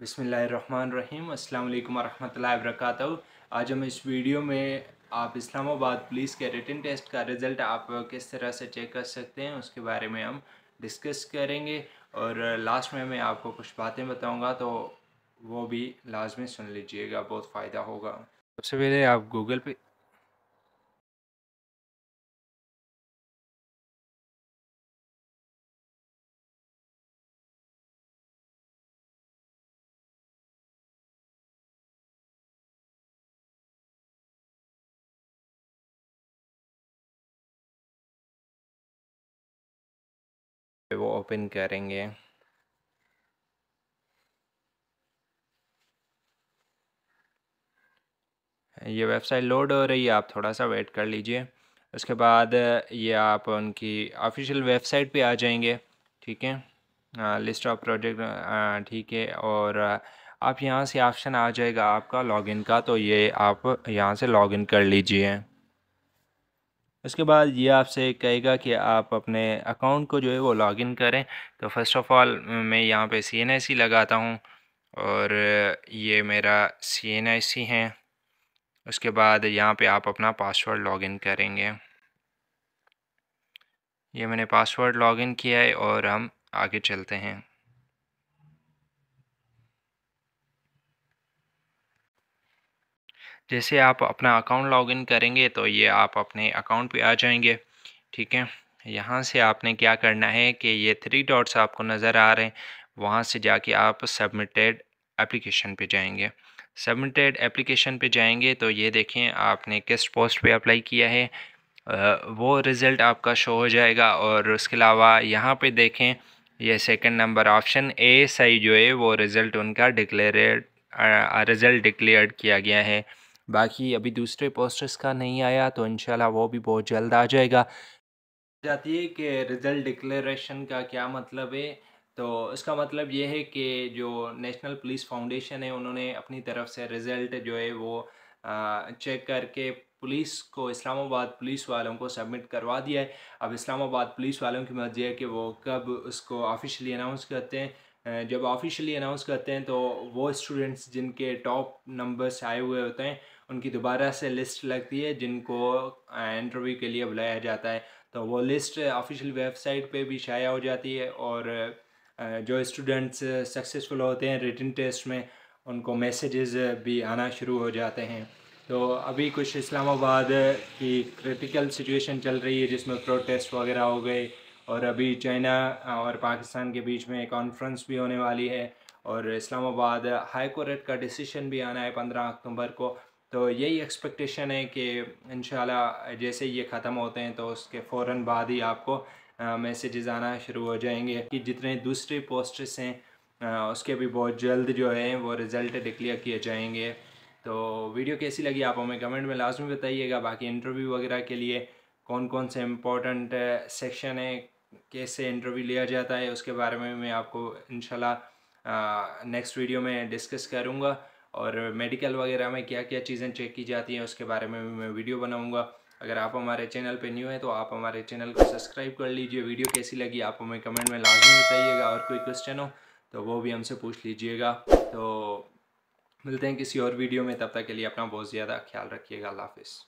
बिसमीम अल्लाम वरहमल्ला वरक आज हम इस वीडियो में आप इस्लामाबाद पुलिस के रिटन टेस्ट का रिज़ल्ट आप किस तरह से चेक कर सकते हैं उसके बारे में हम डिस्कस करेंगे और लास्ट में मैं आपको कुछ बातें बताऊंगा तो वो भी लाजमी सुन लीजिएगा बहुत फ़ायदा होगा सबसे पहले आप गूगल पे वो ओपन करेंगे ये वेबसाइट लोड हो रही है आप थोड़ा सा वेट कर लीजिए उसके बाद ये आप उनकी ऑफिशियल वेबसाइट पे आ जाएंगे ठीक है लिस्ट ऑफ प्रोजेक्ट ठीक है और आप यहाँ से ऑप्शन आ जाएगा आपका लॉगिन का तो ये आप यहाँ से लॉगिन कर लीजिए उसके बाद ये आपसे कहेगा कि आप अपने अकाउंट को जो है वो लॉगिन करें तो फर्स्ट ऑफ़ ऑल मैं यहाँ पे सी एन आई सी लगाता हूँ और ये मेरा सी एन आई सी है उसके बाद यहाँ पे आप अपना पासवर्ड लॉगिन करेंगे ये मैंने पासवर्ड लॉगिन किया है और हम आगे चलते हैं जैसे आप अपना अकाउंट लॉगिन करेंगे तो ये आप अपने अकाउंट पे आ जाएंगे ठीक है यहाँ से आपने क्या करना है कि ये थ्री डॉट्स आपको नज़र आ रहे हैं वहाँ से जाके आप सबमिटेड एप्लीकेशन पे जाएंगे सबमिटेड एप्लीकेशन पे जाएंगे तो ये देखें आपने किस पोस्ट पे अप्लाई किया है वो रिज़ल्ट आपका शो हो जाएगा और उसके अलावा यहाँ पर देखें ये सेकेंड नंबर ऑप्शन ए सही जो है वो रिज़ल्ट उनका डिक्लेयर रिज़ल्ट डिक्लेयर किया गया है बाकी अभी दूसरे पोस्टर्स का नहीं आया तो इनशाला वो भी बहुत जल्द आ जाएगा जाती है कि रिज़ल्ट डिक्लेरेशन का क्या मतलब है तो इसका मतलब ये है कि जो नेशनल पुलिस फाउंडेशन है उन्होंने अपनी तरफ से रिज़ल्ट जो है वो चेक करके पुलिस को इस्लामाबाद पुलिस वालों को सबमिट करवा दिया है अब इस्लामाबाद पुलिस वालों की मर्जी है कि वो कब उसको ऑफिशियली अनाउंस करते हैं जब ऑफिशियली अनाउंस करते हैं तो वो स्टूडेंट्स जिनके टॉप नंबर्स आए हुए होते हैं उनकी दोबारा से लिस्ट लगती है जिनको इंटरव्यू के लिए बुलाया जाता है तो वो लिस्ट ऑफिशियल वेबसाइट पे भी शाया हो जाती है और जो स्टूडेंट्स सक्सेसफुल होते हैं रिटर्न टेस्ट में उनको मैसेजेस भी आना शुरू हो जाते हैं तो अभी कुछ इस्लामाबाद की क्रिटिकल सिचुएशन चल रही है जिसमें प्रोटेस्ट वगैरह हो गए और अभी चाइना और पाकिस्तान के बीच में कॉन्फ्रेंस भी होने वाली है और इस्लामाबाद हाई कोर्ट का डिसीशन भी आना है पंद्रह अक्टूबर को तो यही एक्सपेक्टेशन है कि इन जैसे ये ख़त्म होते हैं तो उसके फ़ौर बाद ही आपको मैसेजेस आना शुरू हो जाएंगे कि जितने दूसरे पोस्टर्स हैं उसके भी बहुत जल्द जो है वो रिज़ल्ट डिक्लेयर किए जाएंगे तो वीडियो कैसी लगी आप हमें कमेंट में लाजमी बताइएगा बाकी इंटरव्यू वगैरह के लिए कौन कौन से इम्पोर्टेंट सेक्शन है कैसे इंटरव्यू लिया जाता है उसके बारे में मैं आपको इनशाला नेक्स्ट वीडियो में डिस्कस करूँगा और मेडिकल वगैरह में क्या क्या चीज़ें चेक की जाती हैं उसके बारे में मैं वीडियो बनाऊँगा अगर आप हमारे चैनल पे न्यू हैं तो आप हमारे चैनल को सब्सक्राइब कर लीजिए वीडियो कैसी लगी आप हमें कमेंट में लाजमी बताइएगा और कोई क्वेश्चन हो तो वो भी हमसे पूछ लीजिएगा तो मिलते हैं किसी और वीडियो में तब तक के लिए अपना बहुत ज़्यादा ख्याल रखिएगा अल्लाह हाफिज़